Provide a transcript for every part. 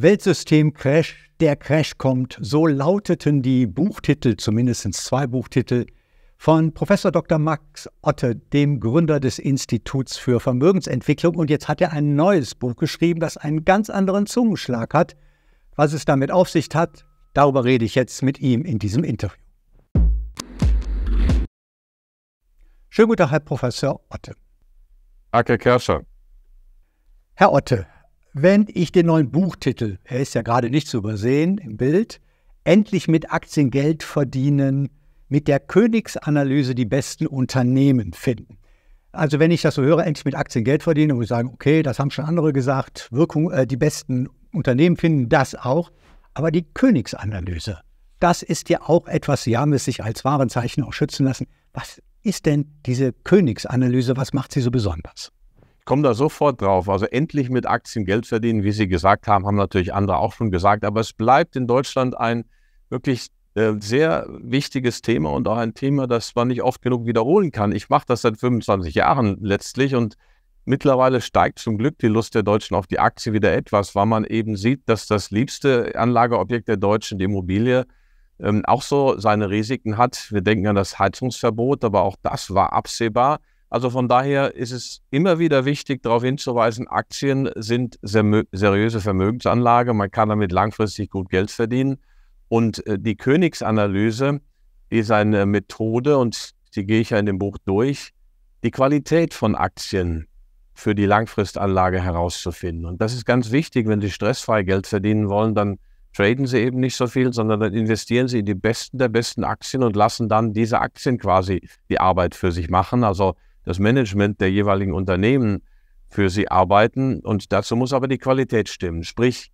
Weltsystem-Crash, der Crash kommt, so lauteten die Buchtitel, zumindest zwei Buchtitel, von Professor Dr. Max Otte, dem Gründer des Instituts für Vermögensentwicklung. Und jetzt hat er ein neues Buch geschrieben, das einen ganz anderen Zungenschlag hat. Was es damit auf sich hat, darüber rede ich jetzt mit ihm in diesem Interview. Schönen guten Tag, Herr Professor Otte. Ake Kerscher. Herr Otte, wenn ich den neuen Buchtitel, er ist ja gerade nicht zu übersehen im Bild, endlich mit Aktien Geld verdienen, mit der Königsanalyse die besten Unternehmen finden. Also wenn ich das so höre, endlich mit Aktien Geld verdienen und sagen, okay, das haben schon andere gesagt, Wirkung, äh, die besten Unternehmen finden das auch, aber die Königsanalyse, das ist ja auch etwas, Sie haben es sich als Warenzeichen auch schützen lassen. Was ist denn diese Königsanalyse? Was macht sie so besonders? komme da sofort drauf. Also endlich mit Aktien Geld verdienen, wie Sie gesagt haben, haben natürlich andere auch schon gesagt. Aber es bleibt in Deutschland ein wirklich äh, sehr wichtiges Thema und auch ein Thema, das man nicht oft genug wiederholen kann. Ich mache das seit 25 Jahren letztlich und mittlerweile steigt zum Glück die Lust der Deutschen auf die Aktie wieder etwas, weil man eben sieht, dass das liebste Anlageobjekt der Deutschen, die Immobilie, ähm, auch so seine Risiken hat. Wir denken an das Heizungsverbot, aber auch das war absehbar. Also von daher ist es immer wieder wichtig, darauf hinzuweisen, Aktien sind seriöse Vermögensanlage. Man kann damit langfristig gut Geld verdienen. Und äh, die Königsanalyse ist eine Methode, und die gehe ich ja in dem Buch durch, die Qualität von Aktien für die Langfristanlage herauszufinden. Und das ist ganz wichtig, wenn Sie stressfrei Geld verdienen wollen, dann traden Sie eben nicht so viel, sondern dann investieren Sie in die besten der besten Aktien und lassen dann diese Aktien quasi die Arbeit für sich machen. Also das Management der jeweiligen Unternehmen für sie arbeiten. Und dazu muss aber die Qualität stimmen. Sprich,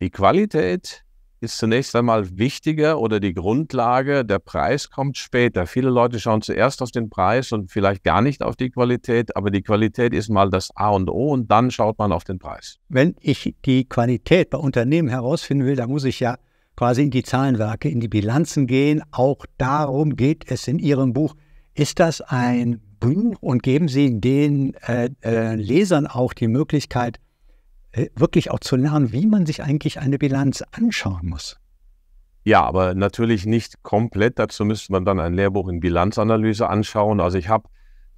die Qualität ist zunächst einmal wichtiger oder die Grundlage, der Preis kommt später. Viele Leute schauen zuerst auf den Preis und vielleicht gar nicht auf die Qualität, aber die Qualität ist mal das A und O und dann schaut man auf den Preis. Wenn ich die Qualität bei Unternehmen herausfinden will, dann muss ich ja quasi in die Zahlenwerke, in die Bilanzen gehen. Auch darum geht es in Ihrem Buch. Ist das ein Buch und geben Sie den äh, äh, Lesern auch die Möglichkeit, äh, wirklich auch zu lernen, wie man sich eigentlich eine Bilanz anschauen muss. Ja, aber natürlich nicht komplett. Dazu müsste man dann ein Lehrbuch in Bilanzanalyse anschauen. Also ich habe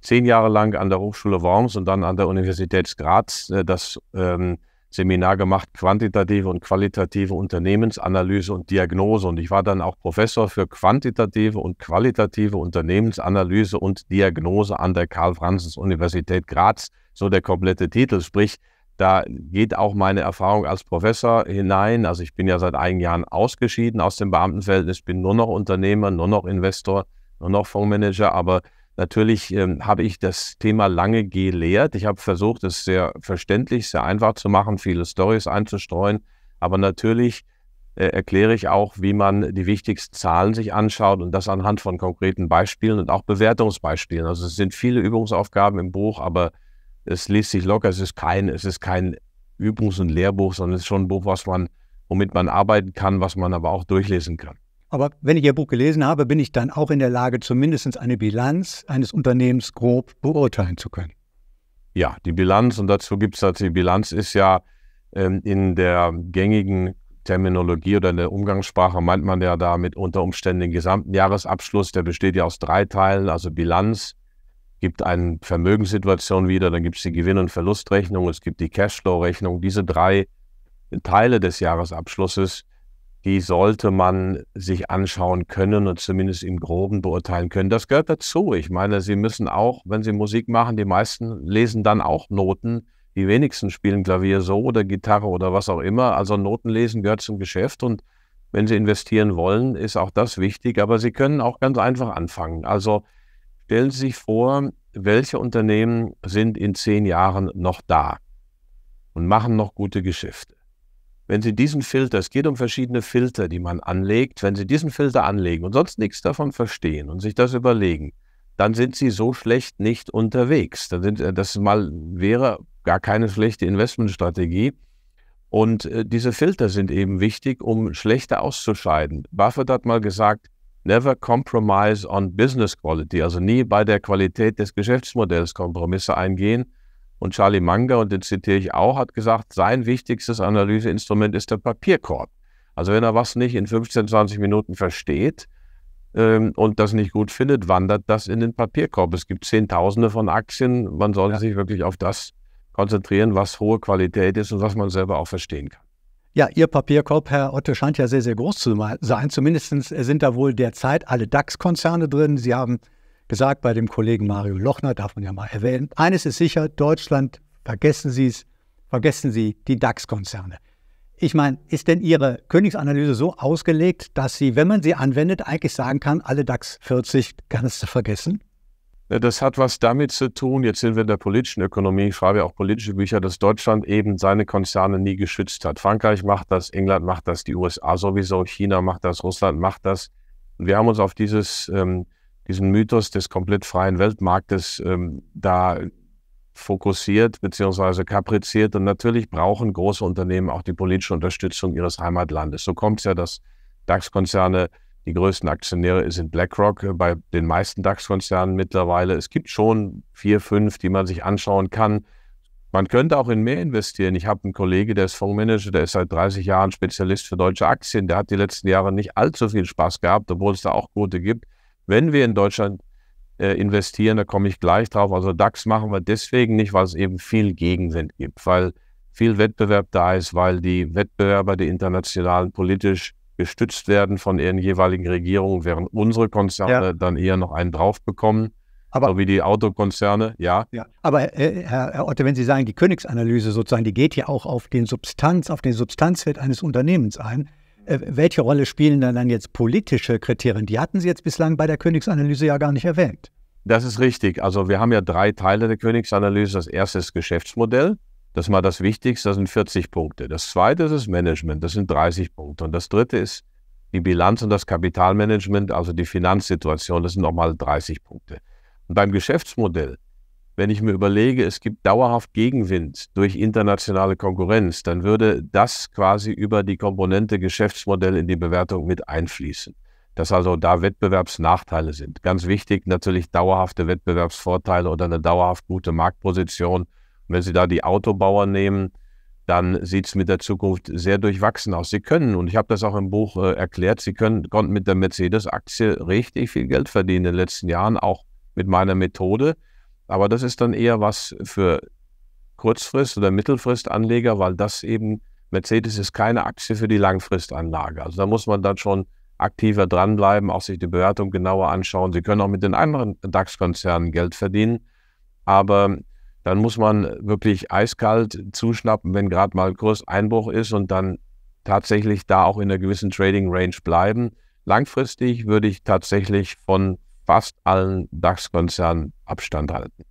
zehn Jahre lang an der Hochschule Worms und dann an der Universität Graz äh, das ähm, Seminar gemacht, quantitative und qualitative Unternehmensanalyse und Diagnose. Und ich war dann auch Professor für quantitative und qualitative Unternehmensanalyse und Diagnose an der Karl-Franzens-Universität Graz, so der komplette Titel. Sprich, da geht auch meine Erfahrung als Professor hinein. Also ich bin ja seit einigen Jahren ausgeschieden aus dem Beamtenverhältnis, bin nur noch Unternehmer, nur noch Investor, nur noch Fondsmanager, aber Natürlich ähm, habe ich das Thema lange gelehrt. Ich habe versucht, es sehr verständlich, sehr einfach zu machen, viele Stories einzustreuen. Aber natürlich äh, erkläre ich auch, wie man die wichtigsten Zahlen sich anschaut und das anhand von konkreten Beispielen und auch Bewertungsbeispielen. Also es sind viele Übungsaufgaben im Buch, aber es liest sich locker. Es ist kein, es ist kein Übungs- und Lehrbuch, sondern es ist schon ein Buch, was man, womit man arbeiten kann, was man aber auch durchlesen kann. Aber wenn ich Ihr Buch gelesen habe, bin ich dann auch in der Lage, zumindest eine Bilanz eines Unternehmens grob beurteilen zu können. Ja, die Bilanz, und dazu gibt es dazu, halt, die Bilanz ist ja ähm, in der gängigen Terminologie oder in der Umgangssprache meint man ja damit unter Umständen den gesamten Jahresabschluss, der besteht ja aus drei Teilen, also Bilanz, gibt eine Vermögenssituation wieder, dann gibt es die Gewinn- und Verlustrechnung, es gibt die Cashflow-Rechnung. Diese drei Teile des Jahresabschlusses die sollte man sich anschauen können und zumindest im Groben beurteilen können. Das gehört dazu. Ich meine, Sie müssen auch, wenn Sie Musik machen, die meisten lesen dann auch Noten. Die wenigsten spielen Klavier so oder Gitarre oder was auch immer. Also Noten lesen gehört zum Geschäft und wenn Sie investieren wollen, ist auch das wichtig. Aber Sie können auch ganz einfach anfangen. Also stellen Sie sich vor, welche Unternehmen sind in zehn Jahren noch da und machen noch gute Geschäfte. Wenn Sie diesen Filter, es geht um verschiedene Filter, die man anlegt, wenn Sie diesen Filter anlegen und sonst nichts davon verstehen und sich das überlegen, dann sind Sie so schlecht nicht unterwegs. Dann sind, äh, das mal wäre gar keine schlechte Investmentstrategie. Und äh, diese Filter sind eben wichtig, um schlechter auszuscheiden. Buffett hat mal gesagt, never compromise on business quality, also nie bei der Qualität des Geschäftsmodells Kompromisse eingehen. Und Charlie Munger, und den zitiere ich auch, hat gesagt, sein wichtigstes Analyseinstrument ist der Papierkorb. Also wenn er was nicht in 15, 20 Minuten versteht ähm, und das nicht gut findet, wandert das in den Papierkorb. Es gibt Zehntausende von Aktien. Man sollte sich wirklich auf das konzentrieren, was hohe Qualität ist und was man selber auch verstehen kann. Ja, Ihr Papierkorb, Herr Otte, scheint ja sehr, sehr groß zu sein. Zumindest sind da wohl derzeit alle DAX-Konzerne drin. Sie haben gesagt bei dem Kollegen Mario Lochner, darf man ja mal erwähnen. Eines ist sicher, Deutschland, vergessen Sie es, vergessen Sie die DAX-Konzerne. Ich meine, ist denn Ihre Königsanalyse so ausgelegt, dass Sie, wenn man sie anwendet, eigentlich sagen kann, alle DAX 40 ganz zu vergessen? Das hat was damit zu tun, jetzt sind wir in der politischen Ökonomie, ich schreibe ja auch politische Bücher, dass Deutschland eben seine Konzerne nie geschützt hat. Frankreich macht das, England macht das, die USA sowieso, China macht das, Russland macht das. wir haben uns auf dieses ähm, diesen Mythos des komplett freien Weltmarktes ähm, da fokussiert beziehungsweise kapriziert. Und natürlich brauchen große Unternehmen auch die politische Unterstützung ihres Heimatlandes. So kommt es ja, dass DAX-Konzerne die größten Aktionäre sind BlackRock äh, bei den meisten DAX-Konzernen mittlerweile. Es gibt schon vier, fünf, die man sich anschauen kann. Man könnte auch in mehr investieren. Ich habe einen Kollege, der ist Fondsmanager, der ist seit 30 Jahren Spezialist für deutsche Aktien. Der hat die letzten Jahre nicht allzu viel Spaß gehabt, obwohl es da auch gute gibt wenn wir in Deutschland äh, investieren, da komme ich gleich drauf. Also DAX machen wir deswegen nicht, weil es eben viel Gegenwind gibt, weil viel Wettbewerb da ist, weil die Wettbewerber, die internationalen, politisch gestützt werden von ihren jeweiligen Regierungen, während unsere Konzerne ja. dann eher noch einen drauf bekommen. Aber, so wie die Autokonzerne, ja. ja. Aber äh, äh Herr, Herr Otte, wenn Sie sagen, die Königsanalyse sozusagen, die geht ja auch auf den Substanz, auf den Substanzwert eines Unternehmens ein. Äh, welche Rolle spielen denn dann jetzt politische Kriterien? Die hatten Sie jetzt bislang bei der Königsanalyse ja gar nicht erwähnt. Das ist richtig. Also wir haben ja drei Teile der Königsanalyse. Das erste ist Geschäftsmodell. Das ist mal das Wichtigste, das sind 40 Punkte. Das zweite ist das Management, das sind 30 Punkte. Und das dritte ist die Bilanz und das Kapitalmanagement, also die Finanzsituation, das sind nochmal 30 Punkte. Und beim Geschäftsmodell wenn ich mir überlege, es gibt dauerhaft Gegenwind durch internationale Konkurrenz, dann würde das quasi über die Komponente Geschäftsmodell in die Bewertung mit einfließen. Dass also da Wettbewerbsnachteile sind. Ganz wichtig natürlich dauerhafte Wettbewerbsvorteile oder eine dauerhaft gute Marktposition. Und wenn Sie da die Autobauer nehmen, dann sieht es mit der Zukunft sehr durchwachsen aus. Sie können, und ich habe das auch im Buch äh, erklärt, Sie können, konnten mit der Mercedes-Aktie richtig viel Geld verdienen in den letzten Jahren, auch mit meiner Methode. Aber das ist dann eher was für Kurzfrist- oder Mittelfristanleger, weil das eben, Mercedes ist keine Aktie für die Langfristanlage. Also da muss man dann schon aktiver dranbleiben, auch sich die Bewertung genauer anschauen. Sie können auch mit den anderen DAX-Konzernen Geld verdienen, aber dann muss man wirklich eiskalt zuschnappen, wenn gerade mal Kurs Einbruch ist und dann tatsächlich da auch in einer gewissen Trading Range bleiben. Langfristig würde ich tatsächlich von fast allen DAX-Konzernen Abstand halten.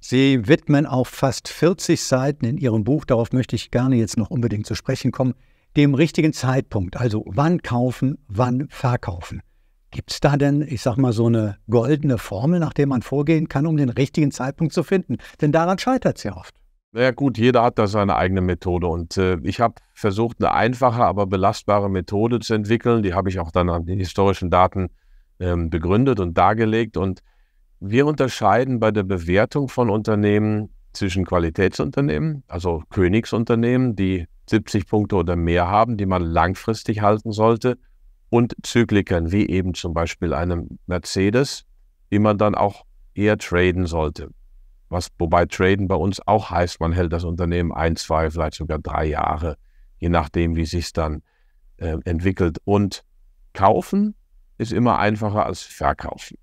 Sie widmen auch fast 40 Seiten in Ihrem Buch, darauf möchte ich gerne jetzt noch unbedingt zu sprechen kommen, dem richtigen Zeitpunkt, also wann kaufen, wann verkaufen. Gibt es da denn, ich sag mal, so eine goldene Formel, nach der man vorgehen kann, um den richtigen Zeitpunkt zu finden? Denn daran scheitert es ja oft. Naja gut, jeder hat da seine eigene Methode und äh, ich habe versucht, eine einfache, aber belastbare Methode zu entwickeln. Die habe ich auch dann an den historischen Daten ähm, begründet und dargelegt. Und wir unterscheiden bei der Bewertung von Unternehmen zwischen Qualitätsunternehmen, also Königsunternehmen, die 70 Punkte oder mehr haben, die man langfristig halten sollte, und Zyklikern, wie eben zum Beispiel einem Mercedes, die man dann auch eher traden sollte. Was, wobei Traden bei uns auch heißt, man hält das Unternehmen ein, zwei, vielleicht sogar drei Jahre, je nachdem, wie sich es dann äh, entwickelt. Und kaufen ist immer einfacher als verkaufen.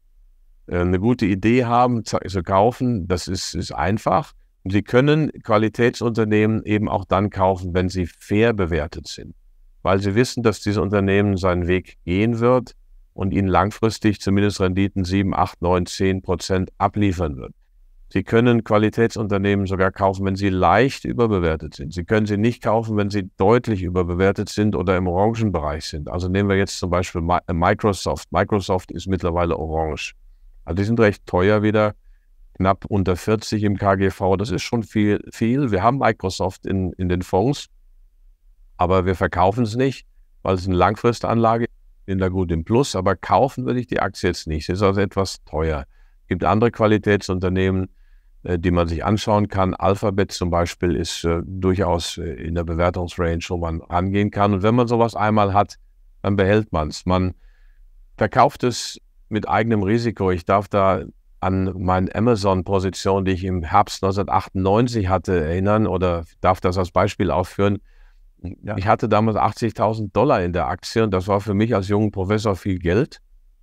Äh, eine gute Idee haben, zu kaufen, das ist, ist einfach. Und Sie können Qualitätsunternehmen eben auch dann kaufen, wenn sie fair bewertet sind, weil Sie wissen, dass dieses Unternehmen seinen Weg gehen wird und Ihnen langfristig zumindest Renditen 7, 8, 9, 10 Prozent abliefern wird. Sie können Qualitätsunternehmen sogar kaufen, wenn sie leicht überbewertet sind. Sie können sie nicht kaufen, wenn sie deutlich überbewertet sind oder im orangen Bereich sind. Also nehmen wir jetzt zum Beispiel äh, Microsoft. Microsoft ist mittlerweile orange. Also die sind recht teuer wieder, knapp unter 40 im KGV. Das ist schon viel. viel. Wir haben Microsoft in, in den Fonds, aber wir verkaufen es nicht, weil es eine Langfristanlage ist. Bin da gut im Plus, aber kaufen würde ich die Aktie jetzt nicht. Sie ist also etwas teuer. Es gibt andere Qualitätsunternehmen, äh, die man sich anschauen kann. Alphabet zum Beispiel ist äh, durchaus äh, in der Bewertungsrange, wo man angehen kann. Und wenn man sowas einmal hat, dann behält man es. Man verkauft es mit eigenem Risiko. Ich darf da an meine Amazon-Position, die ich im Herbst 1998 hatte, erinnern oder darf das als Beispiel aufführen. Ja. Ich hatte damals 80.000 Dollar in der Aktie und das war für mich als jungen Professor viel Geld.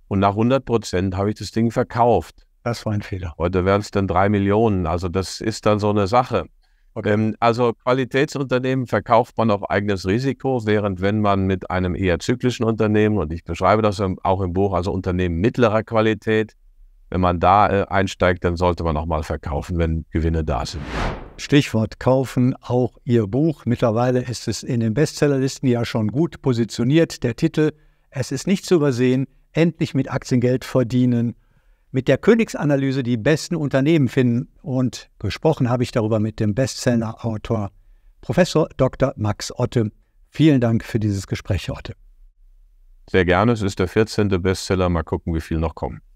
Und nach 100 Prozent habe ich das Ding verkauft. Das war ein Fehler. Heute wären es dann drei Millionen. Also das ist dann so eine Sache. Okay. Ähm, also Qualitätsunternehmen verkauft man auf eigenes Risiko, während wenn man mit einem eher zyklischen Unternehmen, und ich beschreibe das auch im Buch, also Unternehmen mittlerer Qualität, wenn man da äh, einsteigt, dann sollte man auch mal verkaufen, wenn Gewinne da sind. Stichwort kaufen, auch Ihr Buch. Mittlerweile ist es in den Bestsellerlisten ja schon gut positioniert. Der Titel, es ist nicht zu übersehen, endlich mit Aktiengeld verdienen mit der Königsanalyse die besten Unternehmen finden. Und gesprochen habe ich darüber mit dem Bestseller-Autor Professor Dr. Max Otte. Vielen Dank für dieses Gespräch, Otte. Sehr gerne. Es ist der 14. Bestseller. Mal gucken, wie viel noch kommen.